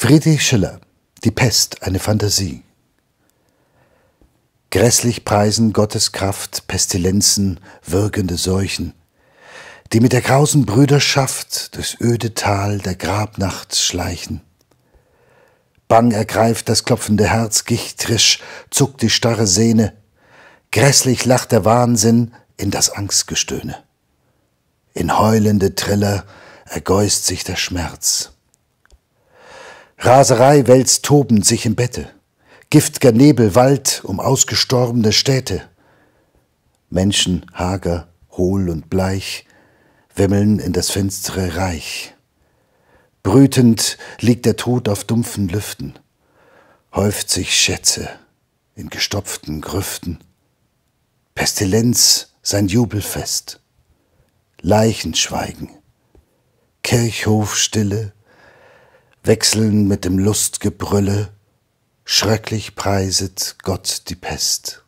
Friedrich Schiller, Die Pest, eine Fantasie. Grässlich preisen Gottes Kraft Pestilenzen, wirkende Seuchen, die mit der grausen Brüderschaft durchs öde Tal der Grabnacht schleichen. Bang ergreift das klopfende Herz gichtrisch, zuckt die starre Sehne, grässlich lacht der Wahnsinn in das Angstgestöhne. In heulende Triller ergeust sich der Schmerz. Raserei wälzt tobend sich im Bette. Giftger Nebel wallt um ausgestorbene Städte. Menschen hager, hohl und bleich wimmeln in das finstere Reich. Brütend liegt der Tod auf dumpfen Lüften, häuft sich Schätze in gestopften Grüften. Pestilenz sein Jubelfest, Leichenschweigen, Kirchhofstille, wechseln mit dem Lustgebrülle, schrecklich preiset Gott die Pest.